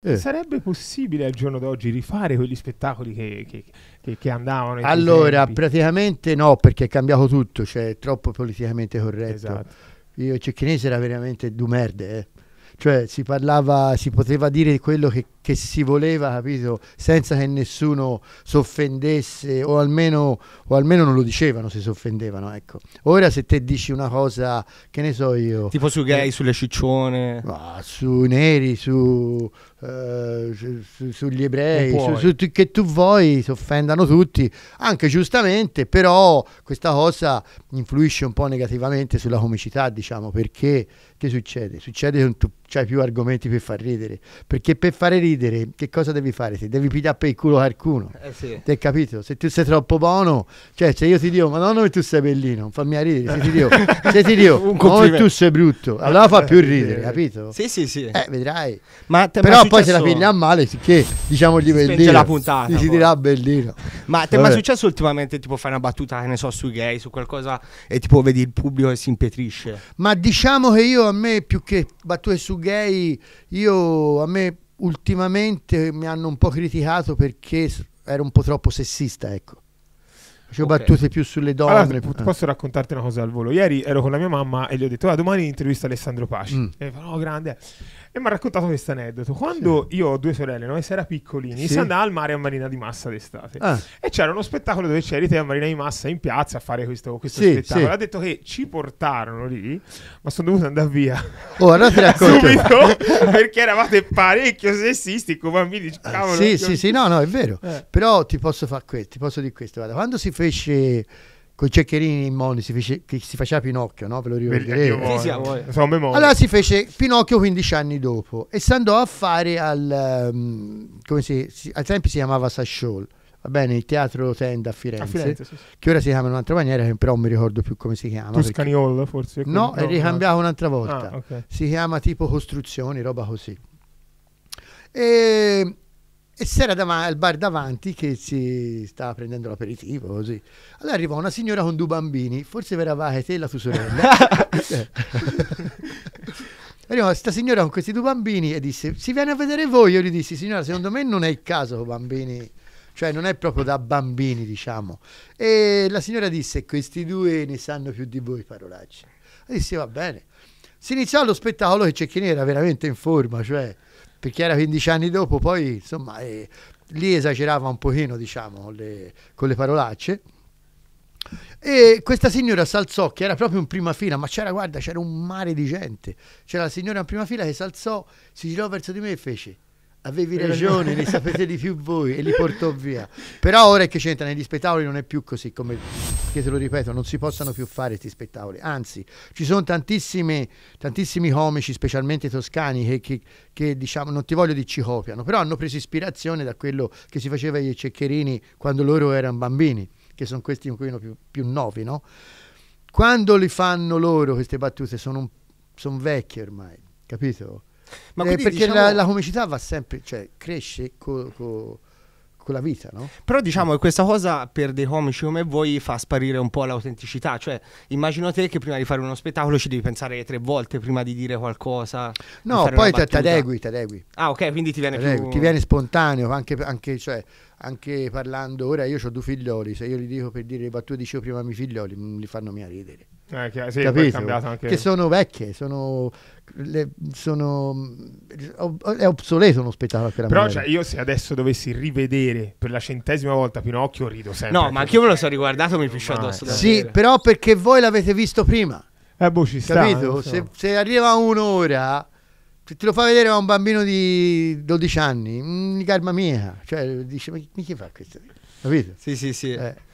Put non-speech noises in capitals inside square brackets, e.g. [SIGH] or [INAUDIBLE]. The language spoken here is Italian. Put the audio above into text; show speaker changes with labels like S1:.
S1: Eh. Sarebbe possibile al giorno d'oggi rifare quegli spettacoli che, che, che, che andavano? Allora, praticamente no, perché è cambiato tutto, cioè è troppo politicamente corretto. Esatto. Io Cecchinese era veramente du merde, eh. cioè si parlava, si poteva dire quello che che si voleva, capito, senza che nessuno s'offendesse o almeno, o almeno non lo dicevano se si offendevano, ecco. Ora se te dici una cosa, che ne so io... Tipo su eh, gay, eh, sulle ciccione... Ma, sui neri, su, eh, su, sugli ebrei, su, su, che tu vuoi, si offendano tutti, anche giustamente, però questa cosa influisce un po' negativamente sulla comicità, diciamo, perché che succede? Succede che tu hai più argomenti per far ridere, perché per fare ridere ridere, che cosa devi fare? Se devi pigliare per il culo qualcuno. Eh sì. Ti capito? Se tu sei troppo buono, cioè se cioè, io ti dico, ma no, tu sei bellino, fammi a ridere. Se ti dico, [LAUGHS] se ti dico no, tu sei brutto, allora fa più ridere, capito? Sì, sì, sì. Eh, vedrai. Ma te, Però ma poi successo... se la piglia male, sicché diciamo di bellino. la puntata. si dirà bellino. Ma ti è mai successo ultimamente, tipo, fai una battuta, che ne so, sui gay, su qualcosa, e tipo vedi il pubblico che si impetrisce? Ma diciamo che io a me, più che battute su gay, io a me ultimamente mi hanno un po' criticato perché ero un po' troppo sessista, ecco. Facevo okay. battute più sulle donne. Allora, ah. posso raccontarti una cosa al volo? Ieri ero con la mia mamma e gli ho detto: ah, domani intervista Alessandro Paci. Mm. E mi fa, no, grande. E mi ha raccontato questo aneddoto. Quando sì. io ho due sorelle, noi si era piccolini, sì. si andava al mare a Marina di Massa d'estate. Ah. E c'era uno spettacolo dove c'eri te a Marina di Massa in piazza a fare questo, questo sì, spettacolo. Ha detto che ci portarono lì, ma sono dovuto andare via. Ora oh, ti racconto. [LAUGHS] Subito, perché eravate parecchio sessisti con bambini. Ah, Cavolo, sì, sì, sì, no, no, è vero. Eh. Però ti posso fare questo, ti posso dire questo. Guarda, quando si fece con i ceccherini immondi si, fece, si faceva Pinocchio, no? Ve lo ricorderete. Sì, allora si fece Pinocchio 15 anni dopo e si andò a fare al... Um, come si, si, al tempo si chiamava Sasciol, va bene, il teatro Tenda a Firenze, a Firenze sì, sì. che ora si chiama in un'altra maniera, però non mi ricordo più come si chiama. Tuscany Hall forse? No, è ricambiato un'altra volta. Ah, okay. Si chiama tipo Costruzioni, roba così. E e c'era davanti, al bar davanti che si stava prendendo l'aperitivo così. Allora arrivò una signora con due bambini, forse eravate te e la tua sorella. [LAUGHS] arrivò questa signora con questi due bambini e disse si viene a vedere voi? Io gli dissi signora secondo me non è il caso bambini cioè non è proprio da bambini diciamo e la signora disse questi due ne sanno più di voi parolacce e disse va bene si iniziò lo spettacolo che Cecchini era veramente in forma cioè perché era 15 anni dopo, poi insomma eh, lì esagerava un pochino diciamo con le, con le parolacce. E questa signora s'alzò, che era proprio in prima fila, ma c'era, guarda, c'era un mare di gente. C'era la signora in prima fila che s'alzò, si girò verso di me e fece avevi ragione, ne sapete di più voi e li portò via. [LAUGHS] Però ora è che c'entra negli spettacoli non è più così come che te lo ripeto, non si possano più fare questi spettacoli. Anzi, ci sono tantissimi, tantissimi comici, specialmente toscani, che, che, che diciamo, non ti voglio dire ci copiano, però hanno preso ispirazione da quello che si faceva ai ceccherini quando loro erano bambini, che sono questi un più, più nuovi, no? Quando li fanno loro queste battute sono, sono vecchie ormai, capito? Ma eh, perché diciamo... la, la, comicità va sempre, cioè cresce co, co con la vita, no? Però diciamo che questa cosa per dei comici come voi fa sparire un po' l'autenticità, cioè immagino te che prima di fare uno spettacolo ci devi pensare tre volte prima di dire qualcosa. No, poi ti adegui, ti adegui. Ah ok, quindi ti viene più... Ti viene spontaneo, anche, anche, cioè, anche parlando, ora io ho due figlioli, se io gli dico per dire le battute dicevo prima ai miei figlioli, mm, li fanno mia ridere. Eh, che, sì, anche... che sono vecchie, sono, le, sono, è obsoleto uno spettacolo per Però cioè, io se adesso dovessi rivedere per la centesima volta Pinocchio rido sempre. No, ma anche io me lo sono riguardato mi piscio addosso. Sì, vedere. però perché voi l'avete visto prima. Eh, boh, ci sta. Capito? So. Se, se arriva un'ora se te lo fa vedere a un bambino di 12 anni, mh, mm, calma mia, cioè dice, ma chi fa questo? Capito? Sì, sì, sì. Eh.